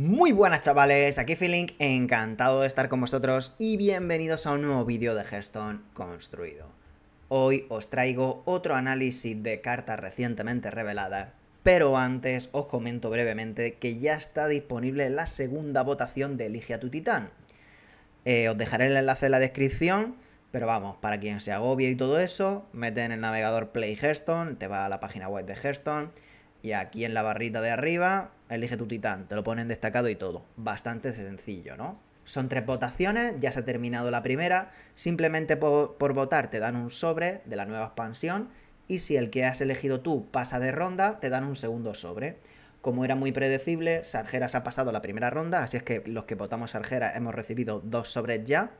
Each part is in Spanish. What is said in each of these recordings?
Muy buenas chavales, aquí Feeling, encantado de estar con vosotros y bienvenidos a un nuevo vídeo de Hearthstone construido. Hoy os traigo otro análisis de carta recientemente revelada, pero antes os comento brevemente que ya está disponible la segunda votación de Elige a tu Titán. Eh, os dejaré el enlace en la descripción, pero vamos, para quien se agobie y todo eso, mete en el navegador Play Hearthstone, te va a la página web de Hearthstone, y aquí en la barrita de arriba elige tu titán, te lo ponen destacado y todo. Bastante sencillo, ¿no? Son tres votaciones, ya se ha terminado la primera, simplemente por, votar te dan un sobre de la nueva expansión y si el que has elegido tú pasa de ronda, te dan un segundo sobre. Como era muy predecible, Sargeras ha pasado la primera ronda, así es que los que votamos Sargeras hemos recibido dos sobres ya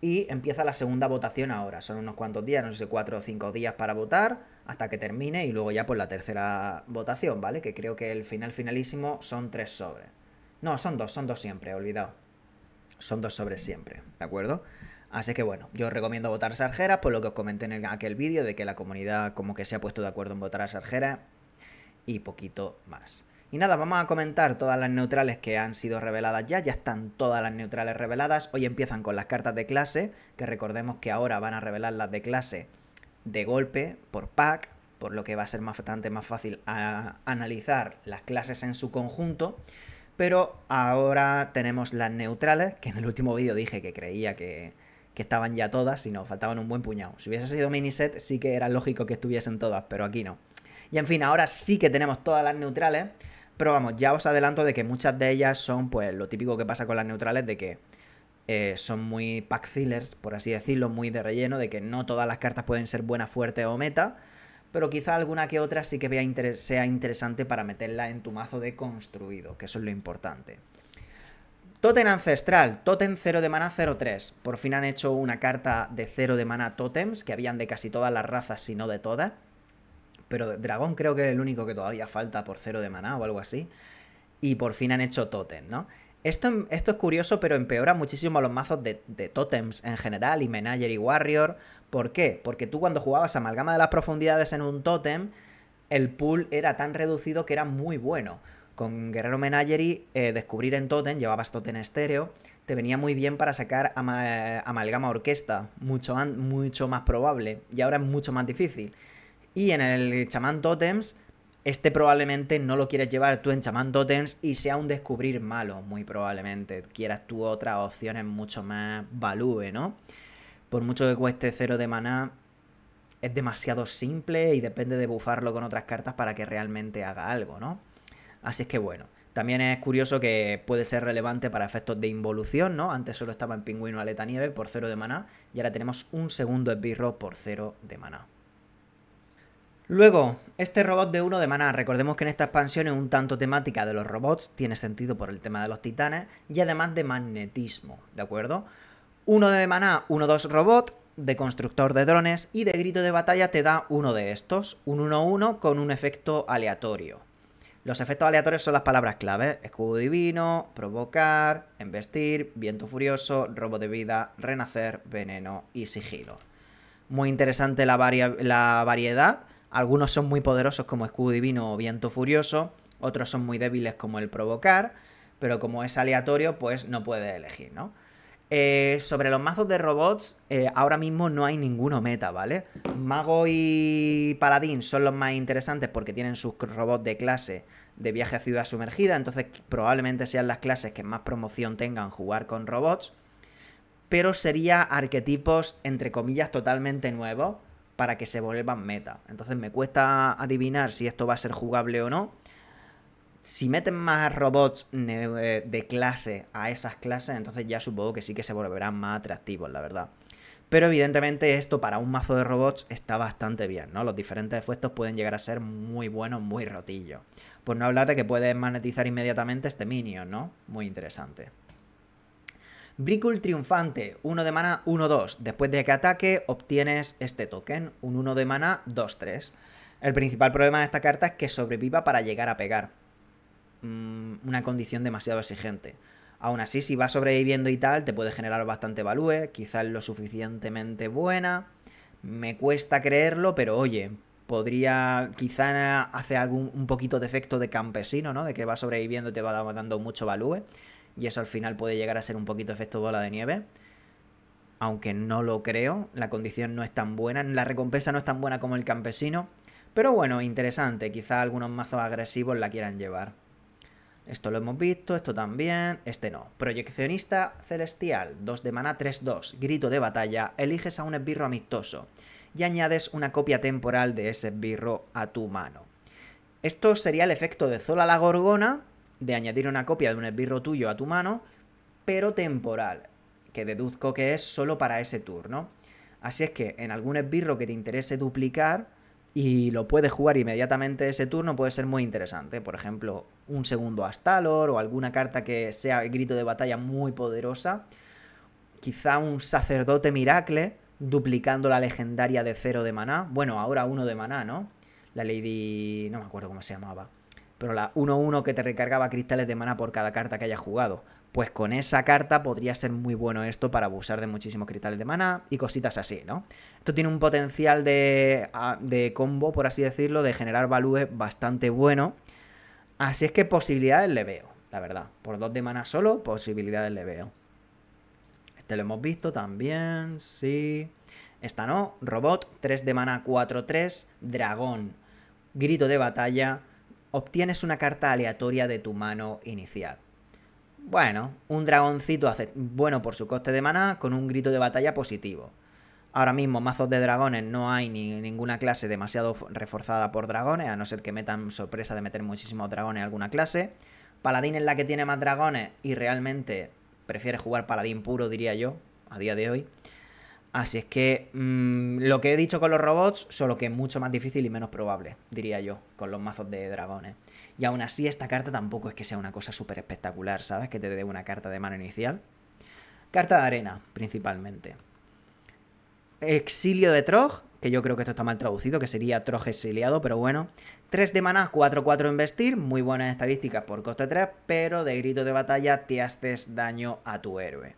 y empieza la segunda votación ahora. Son unos cuantos días, no sé, cuatro o cinco días para votar hasta que termine y luego ya por pues, la tercera votación, ¿vale? Que creo que el final finalísimo son tres sobres. No, son dos, son dos siempre, he olvidado. Son dos sobres siempre, ¿de acuerdo? Así que bueno, yo os recomiendo votar Sargeras por lo que os comenté en aquel vídeo de que la comunidad como que se ha puesto de acuerdo en votar a Sarjera, y poquito más. Y nada, vamos a comentar todas las neutrales que han sido reveladas ya, ya están todas las neutrales reveladas, hoy empiezan con las cartas de clase, que recordemos que ahora van a revelar las de clase de golpe, por pack, por lo que va a ser bastante más fácil analizar las clases en su conjunto. Pero ahora tenemos las neutrales, que en el último vídeo dije que creía que, estaban ya todas y nos faltaban un buen puñado. Si hubiese sido mini set sí que era lógico que estuviesen todas, pero aquí no. Y en fin, ahora sí que tenemos todas las neutrales pero vamos, ya os adelanto de que muchas de ellas son, pues, lo típico que pasa con las neutrales, de que eh, son muy pack fillers, por así decirlo, muy de relleno, de que no todas las cartas pueden ser buena, fuerte o meta, pero quizá alguna que otra sí que sea interesante para meterla en tu mazo de construido, que eso es lo importante. Totem Ancestral, Totem 0 de mana 0 Por fin han hecho una carta de 0 de mana Totems, que habían de casi todas las razas, si no de todas. Pero dragón creo que es el único que todavía falta por cero de maná o algo así. Y por fin han hecho totem, ¿no? Esto, em, esto es curioso, pero empeora muchísimo los mazos de, totems en general y menagerie y Warrior. ¿Por qué? Porque tú cuando jugabas Amalgama de las Profundidades en un totem, el pool era tan reducido que era muy bueno. Con Guerrero Menagerie, eh, descubrir en Totem, llevabas Totem estéreo, te venía muy bien para sacar eh, amalgama orquesta, mucho, mucho más probable, y ahora es mucho más difícil. Y en el chamán totems, este probablemente no lo quieres llevar tú en chamán totems y sea un descubrir malo, muy probablemente. Quieras tú otras opciones mucho más value, ¿no? Por mucho que cueste cero de maná, es demasiado simple y depende de bufarlo con otras cartas para que realmente haga algo, ¿no? Así es que bueno. También es curioso que puede ser relevante para efectos de involución, ¿no? Antes solo estaba en pingüino aleta nieve por cero de maná y ahora tenemos un segundo esbirro por cero de maná. Luego, este robot de uno de maná, recordemos que en esta expansión es un tanto temática de los robots, tiene sentido por el tema de los titanes, y además de magnetismo, ¿de acuerdo? 1 de maná, 1-2 robot, de constructor de drones, y de grito de batalla te da uno de estos, un 1-1 con un efecto aleatorio. Los efectos aleatorios son las palabras clave, escudo divino, provocar, embestir, viento furioso, robo de vida, renacer, veneno y sigilo. Muy interesante la, la variedad algunos son muy poderosos como Escudo Divino o Viento Furioso, otros son muy débiles como el Provocar, pero como es aleatorio, pues no puedes elegir, ¿no? Eh, sobre los mazos de robots, eh, ahora mismo no hay ninguno meta, ¿vale? Mago y Paladín son los más interesantes porque tienen sus robots de clase de viaje a ciudad sumergida, entonces probablemente sean las clases que más promoción tengan jugar con robots, pero sería arquetipos, entre comillas, totalmente nuevos para que se vuelvan meta. Entonces me cuesta adivinar si esto va a ser jugable o no. Si meten más robots eh, de clase a esas clases, entonces ya supongo que sí que se volverán más atractivos, la verdad. Pero evidentemente esto para un mazo de robots está bastante bien, ¿no? Los diferentes efectos pueden llegar a ser muy buenos, muy rotillos. Por no hablar de que puedes magnetizar inmediatamente este minion, ¿no? Muy interesante. Bricul Triunfante, 1 de mana, 1-2. Después de que ataque, obtienes este token, un 1 de mana, 2-3. El principal problema de esta carta es que sobreviva para llegar a pegar. Mm, una condición demasiado exigente. Aún así, si va sobreviviendo y tal, te puede generar bastante value, quizás lo suficientemente buena. Me cuesta creerlo, pero oye, podría, quizá hace algún un poquito de efecto de campesino, ¿no? De que va sobreviviendo y te va dando mucho value y eso al final puede llegar a ser un poquito efecto bola de nieve. Aunque no lo creo, la condición no es tan buena, la recompensa no es tan buena como el campesino. Pero bueno, interesante, quizá algunos mazos agresivos la quieran llevar. Esto lo hemos visto, esto también, este no. Proyeccionista celestial, 2 de mana 3-2, grito de batalla, eliges a un esbirro amistoso y añades una copia temporal de ese esbirro a tu mano. Esto sería el efecto de Zola la Gorgona, de añadir una copia de un esbirro tuyo a tu mano, pero temporal, que deduzco que es solo para ese turno. Así es que en algún esbirro que te interese duplicar y lo puedes jugar inmediatamente ese turno puede ser muy interesante. Por ejemplo, un segundo Astalor o alguna carta que sea el grito de batalla muy poderosa. Quizá un sacerdote miracle duplicando la legendaria de cero de maná. Bueno, ahora uno de maná, ¿no? La Lady... no me acuerdo cómo se llamaba pero la 1-1 que te recargaba cristales de mana por cada carta que hayas jugado. Pues con esa carta podría ser muy bueno esto para abusar de muchísimos cristales de mana y cositas así, ¿no? Esto tiene un potencial de, ah, combo, por así decirlo, de generar value bastante bueno. Así es que posibilidades le veo, la verdad. Por dos de mana solo, posibilidades le veo. Este lo hemos visto también, sí. Esta no, robot, 3 de mana, 4-3, dragón, grito de batalla, obtienes una carta aleatoria de tu mano inicial. Bueno, un dragoncito hace bueno por su coste de maná con un grito de batalla positivo. Ahora mismo mazos de dragones no hay ni ninguna clase demasiado reforzada por dragones, a no ser que metan sorpresa de meter muchísimos dragones en alguna clase. Paladín es la que tiene más dragones y realmente prefiere jugar paladín puro, diría yo, a día de hoy. Así es que mm, lo que he dicho con los robots, solo que es mucho más difícil y menos probable, diría yo, con los mazos de dragones. Y aún así esta carta tampoco es que sea una cosa súper espectacular, ¿sabes? Que te dé una carta de mano inicial. Carta de arena, principalmente. Exilio de Troj, que yo creo que esto está mal traducido, que sería Troj exiliado, pero bueno. 3 de maná, 4-4 vestir, muy buenas estadísticas por coste 3, pero de grito de batalla te haces daño a tu héroe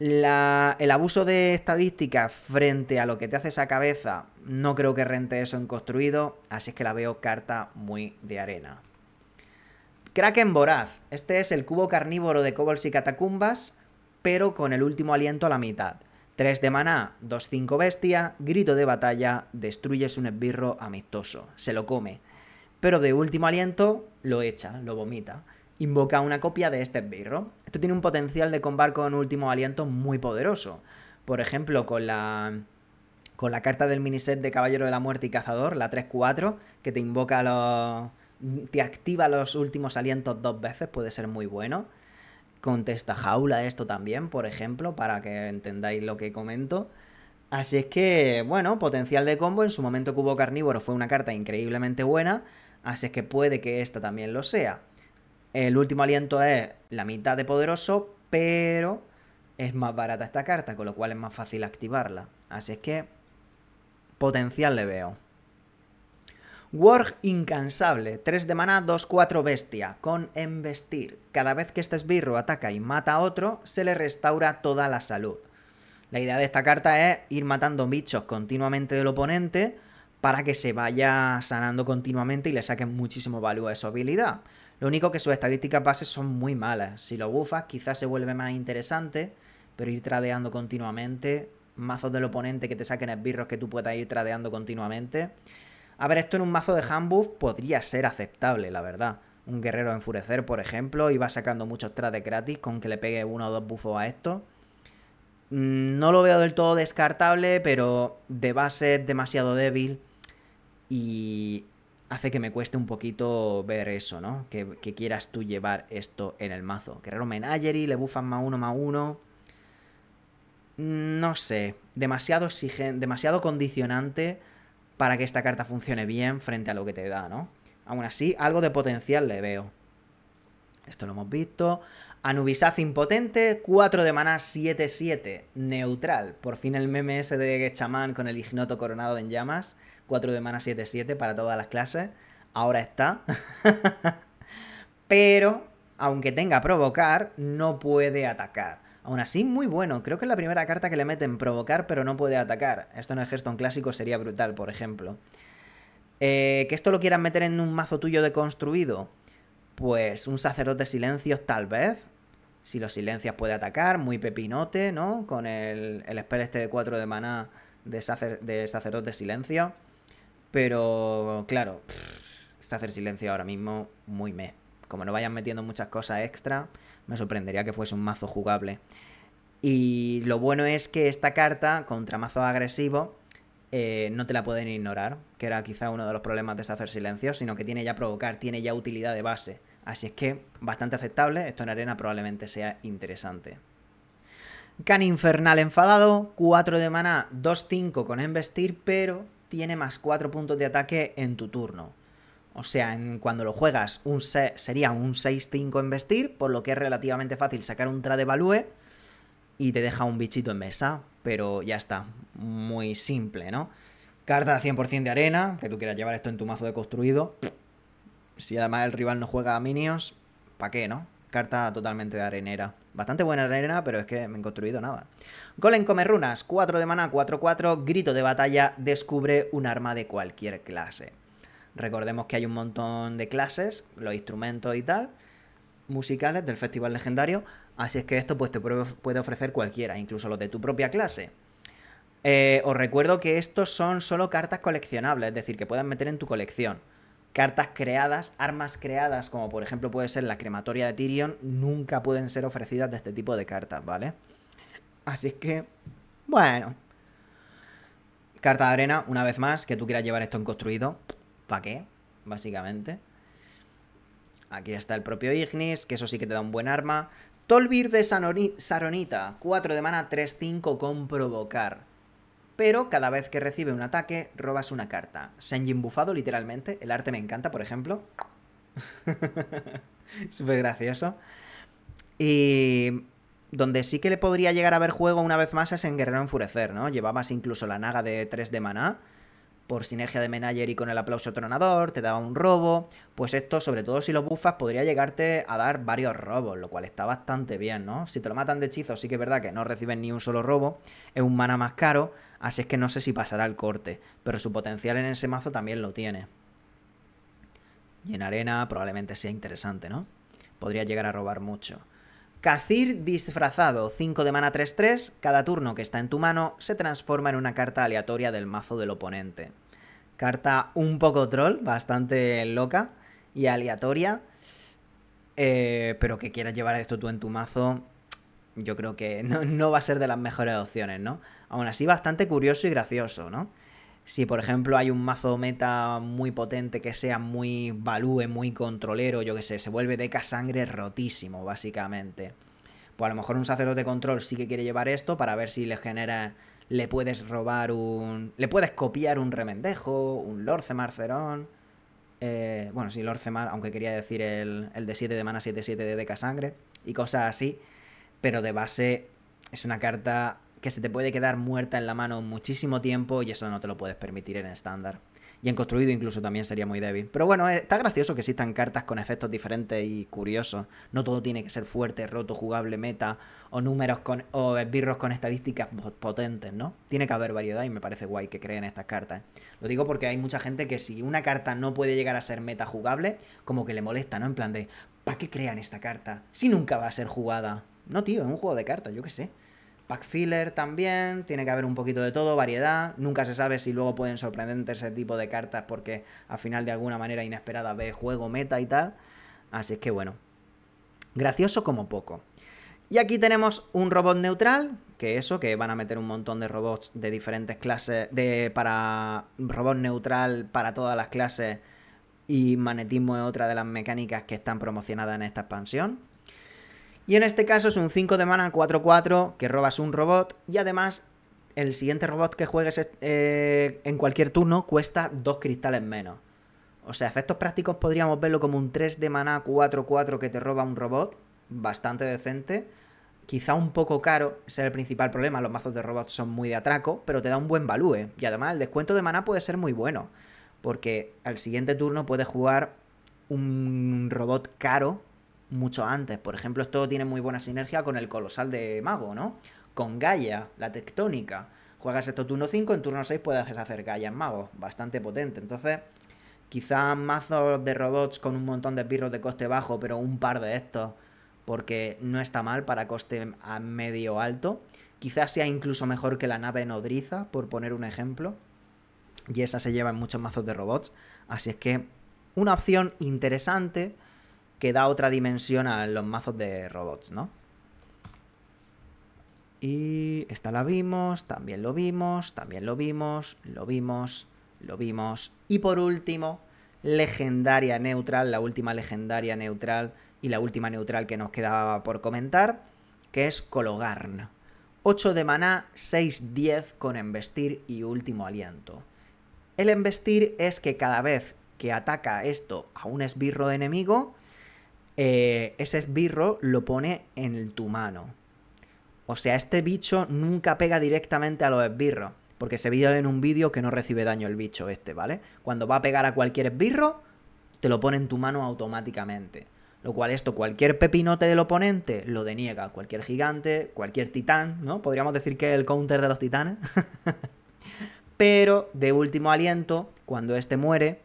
el abuso de estadística frente a lo que te hace esa cabeza, no creo que rente eso en construido, así es que la veo carta muy de arena. Kraken Voraz. Este es el cubo carnívoro de Kobolds y Catacumbas, pero con el último aliento a la mitad. 3 de maná, 2-5 bestia, grito de batalla, destruyes un esbirro amistoso. Se lo come. Pero de último aliento lo echa, lo vomita invoca una copia de este birro. Esto tiene un potencial de combar con último aliento muy poderoso. Por ejemplo, con la con la carta del miniset de Caballero de la Muerte y Cazador, la 3-4, que te invoca los. te activa los últimos alientos dos veces, puede ser muy bueno. Contesta jaula esto también, por ejemplo, para que entendáis lo que comento. Así es que, bueno, potencial de combo. En su momento Cubo Carnívoro fue una carta increíblemente buena. Así es que puede que esta también lo sea. El último aliento es la mitad de poderoso, pero es más barata esta carta, con lo cual es más fácil activarla. Así es que potencial le veo. Warg incansable, 3 de maná, 2-4 bestia, con embestir. Cada vez que este esbirro ataca y mata a otro, se le restaura toda la salud. La idea de esta carta es ir matando bichos continuamente del oponente para que se vaya sanando continuamente y le saquen muchísimo valor a esa habilidad. Lo único que sus estadísticas bases son muy malas. Si lo bufas, quizás se vuelve más interesante, pero ir tradeando continuamente, mazos del oponente que te saquen esbirros que tú puedas ir tradeando continuamente. A ver, esto en un mazo de handbuff podría ser aceptable, la verdad. Un guerrero enfurecer, por ejemplo, y va sacando muchos trades gratis con que le pegue uno o dos bufos a esto. Mm, no lo veo del todo descartable, pero de base es demasiado débil. Y hace que me cueste un poquito ver eso, ¿no? Que, quieras tú llevar esto en el mazo. Guerrero Menagerie, le bufan más uno, más uno. Mm, no sé, demasiado exigen, demasiado condicionante para que esta carta funcione bien frente a lo que te da, ¿no? Aún así, algo de potencial le veo. Esto lo hemos visto. Anubisaz impotente, 4 de maná, 7-7, neutral. Por fin el meme ese de chamán con el ignoto coronado en llamas. 4 de mana 7-7 para todas las clases. Ahora está. Pero, aunque tenga provocar, no puede atacar. Aún así, muy bueno. Creo que es la primera carta que le meten provocar, pero no puede atacar. Esto en el gestón clásico sería brutal, por ejemplo. Eh, que esto lo quieras meter en un mazo tuyo de construido Pues un sacerdote silencios, tal vez. Si los silencias puede atacar, muy pepinote, ¿no? Con el, el spell este de 4 de maná de, sacer, de sacerdote silencio. Pero claro, pff, hacer silencio ahora mismo muy me. Como no vayan metiendo muchas cosas extra, me sorprendería que fuese un mazo jugable. Y lo bueno es que esta carta, contra mazo agresivo, eh, no te la pueden ignorar, que era quizá uno de los problemas de hacer silencio, sino que tiene ya provocar, tiene ya utilidad de base. Así es que bastante aceptable, esto en arena probablemente sea interesante. Can Infernal enfadado, 4 de maná, 2-5 con embestir, pero tiene más 4 puntos de ataque en tu turno. O sea, en, cuando lo juegas un sería un 6-5 en vestir, por lo que es relativamente fácil sacar un de value y te deja un bichito en mesa, pero ya está, muy simple, ¿no? Carta 100% de arena, que tú quieras llevar esto en tu mazo de construido. Si además el rival no juega a minions, ¿para qué, no? Carta totalmente de arenera. Bastante buena arenera, pero es que me he construido nada. Golem come runas, 4 de mana, 4-4, grito de batalla, descubre un arma de cualquier clase. Recordemos que hay un montón de clases, los instrumentos y tal, musicales del Festival Legendario, así es que esto pues, te puede ofrecer cualquiera, incluso los de tu propia clase. Eh, os recuerdo que estos son solo cartas coleccionables, es decir, que puedas meter en tu colección cartas creadas, armas creadas, como por ejemplo puede ser la crematoria de Tyrion, nunca pueden ser ofrecidas de este tipo de cartas, ¿vale? Así que, bueno. Carta de arena, una vez más, que tú quieras llevar esto en construido. ¿Para qué? Básicamente. Aquí está el propio Ignis, que eso sí que te da un buen arma. Tolvir de Saronita, 4 de mana, 3-5 con provocar pero cada vez que recibe un ataque, robas una carta. Senjin bufado, literalmente. El arte me encanta, por ejemplo. Súper gracioso. Y donde sí que le podría llegar a ver juego una vez más es en Guerrero Enfurecer, ¿no? Llevabas incluso la naga de 3 de maná por sinergia de menager y con el aplauso tronador, te daba un robo. Pues esto, sobre todo si lo bufas podría llegarte a dar varios robos, lo cual está bastante bien, ¿no? Si te lo matan de hechizo, sí que es verdad que no reciben ni un solo robo, es un mana más caro, así es que no sé si pasará el corte, pero su potencial en ese mazo también lo tiene. Y en arena probablemente sea interesante, ¿no? Podría llegar a robar mucho. Cazir disfrazado, 5 de mana 3-3, cada turno que está en tu mano se transforma en una carta aleatoria del mazo del oponente. Carta un poco troll, bastante loca y aleatoria, eh, pero que quieras llevar esto tú en tu mazo, yo creo que no, no va a ser de las mejores opciones, ¿no? Aún así, bastante curioso y gracioso, ¿no? Si, por ejemplo, hay un mazo meta muy potente que sea muy value, muy controlero, yo que sé, se vuelve deca sangre rotísimo, básicamente. Pues a lo mejor un sacerdote control sí que quiere llevar esto para ver si le genera. Le puedes robar un. Le puedes copiar un remendejo, un Lorce Marcerón. Eh, bueno, sí, Lorce Mar, aunque quería decir el, el de 7 de mana 7-7 de deca sangre y cosas así. Pero de base es una carta que se te puede quedar muerta en la mano muchísimo tiempo y eso no te lo puedes permitir en estándar. Y en construido incluso también sería muy débil. Pero bueno, eh, está gracioso que existan cartas con efectos diferentes y curiosos. No todo tiene que ser fuerte, roto, jugable, meta o números con, o esbirros con estadísticas potentes, ¿no? Tiene que haber variedad y me parece guay que creen estas cartas. Lo digo porque hay mucha gente que si una carta no puede llegar a ser meta jugable, como que le molesta, ¿no? En plan de, ¿para qué crean esta carta? Si nunca va a ser jugada. No, tío, es un juego de cartas, yo qué sé pack filler también, tiene que haber un poquito de todo, variedad, nunca se sabe si luego pueden sorprenderte ese tipo de cartas porque al final de alguna manera inesperada ve juego, meta y tal, así es que bueno, gracioso como poco. Y aquí tenemos un robot neutral, que eso, que van a meter un montón de robots de diferentes clases, de para robot neutral para todas las clases y magnetismo es otra de las mecánicas que están promocionadas en esta expansión. Y en este caso es un 5 de mana 4-4 que robas un robot y además el siguiente robot que juegues eh, en cualquier turno cuesta 2 cristales menos. O sea, efectos prácticos podríamos verlo como un 3 de mana 4-4 que te roba un robot, bastante decente. Quizá un poco caro, ese es el principal problema, los mazos de robots son muy de atraco, pero te da un buen value. Y además el descuento de maná puede ser muy bueno, porque al siguiente turno puedes jugar un robot caro mucho antes. Por ejemplo, esto tiene muy buena sinergia con el colosal de mago, ¿no? Con Gaia, la tectónica. Juegas esto turno 5, en turno 6 puedes hacer Gaia en mago. Bastante potente. Entonces, quizás mazos de robots con un montón de pirros de coste bajo, pero un par de estos, porque no está mal para coste medio alto. Quizás sea incluso mejor que la nave nodriza, por poner un ejemplo. Y esa se lleva en muchos mazos de robots. Así es que una opción interesante que da otra dimensión a los mazos de robots, ¿no? Y esta la vimos, también lo vimos, también lo vimos, lo vimos, lo vimos. Y por último, legendaria neutral, la última legendaria neutral y la última neutral que nos quedaba por comentar, que es Cologarn. 8 de maná, 6-10 con embestir y último aliento. El embestir es que cada vez que ataca esto a un esbirro enemigo, eh, ese esbirro lo pone en tu mano. O sea, este bicho nunca pega directamente a los esbirros, porque se vio en un vídeo que no recibe daño el bicho este, ¿vale? Cuando va a pegar a cualquier esbirro, te lo pone en tu mano automáticamente. Lo cual esto, cualquier pepinote del oponente lo deniega, cualquier gigante, cualquier titán, ¿no? Podríamos decir que es el counter de los titanes. Pero de último aliento, cuando este muere,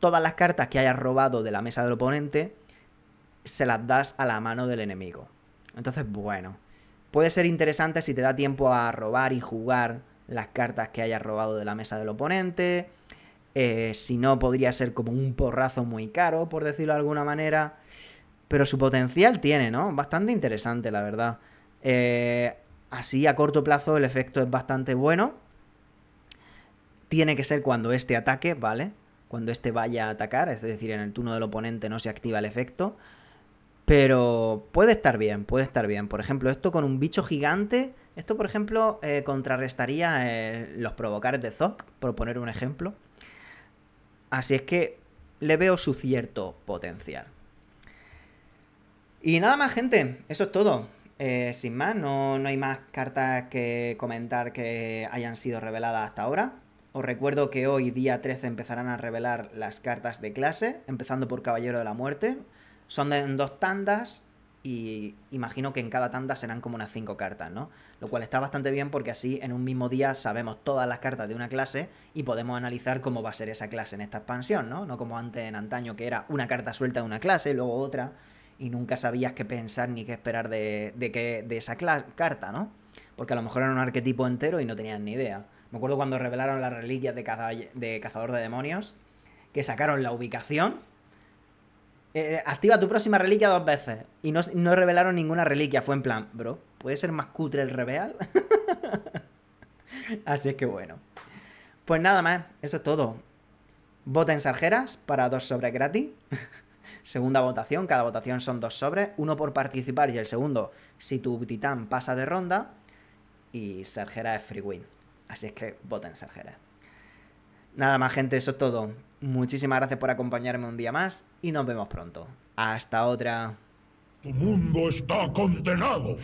todas las cartas que hayas robado de la mesa del oponente se las das a la mano del enemigo. Entonces, bueno, puede ser interesante si te da tiempo a robar y jugar las cartas que hayas robado de la mesa del oponente. Eh, si no, podría ser como un porrazo muy caro, por decirlo de alguna manera. Pero su potencial tiene, ¿no? Bastante interesante, la verdad. Eh, así, a corto plazo, el efecto es bastante bueno. Tiene que ser cuando este ataque, ¿vale? Cuando este vaya a atacar, es decir, en el turno del oponente no se activa el efecto. Pero puede estar bien, puede estar bien. Por ejemplo, esto con un bicho gigante, esto por ejemplo eh, contrarrestaría eh, los provocares de Zoc, por poner un ejemplo. Así es que le veo su cierto potencial. Y nada más, gente, eso es todo. Eh, sin más, no, no hay más cartas que comentar que hayan sido reveladas hasta ahora. Os recuerdo que hoy, día 13, empezarán a revelar las cartas de clase, empezando por Caballero de la Muerte, son dos tandas y imagino que en cada tanda serán como unas cinco cartas, ¿no? Lo cual está bastante bien porque así en un mismo día sabemos todas las cartas de una clase y podemos analizar cómo va a ser esa clase en esta expansión, ¿no? No como antes en antaño que era una carta suelta de una clase, luego otra y nunca sabías qué pensar ni qué esperar de, de, de esa carta, ¿no? Porque a lo mejor era un arquetipo entero y no tenían ni idea. Me acuerdo cuando revelaron las reliquias de, de Cazador de Demonios, que sacaron la ubicación eh, eh, activa tu próxima reliquia dos veces. Y no, no, revelaron ninguna reliquia. Fue en plan, bro, ¿puede ser más cutre el reveal? Así es que bueno. Pues nada más, eso es todo. ...voten en sarjeras para dos sobres gratis. Segunda votación, cada votación son dos sobres, uno por participar y el segundo si tu titán pasa de ronda. Y sarjera es free win. Así es que voten sarjeras. Nada más, gente, eso es todo. Muchísimas gracias por acompañarme un día más y nos vemos pronto. Hasta otra. Tu mundo está condenado.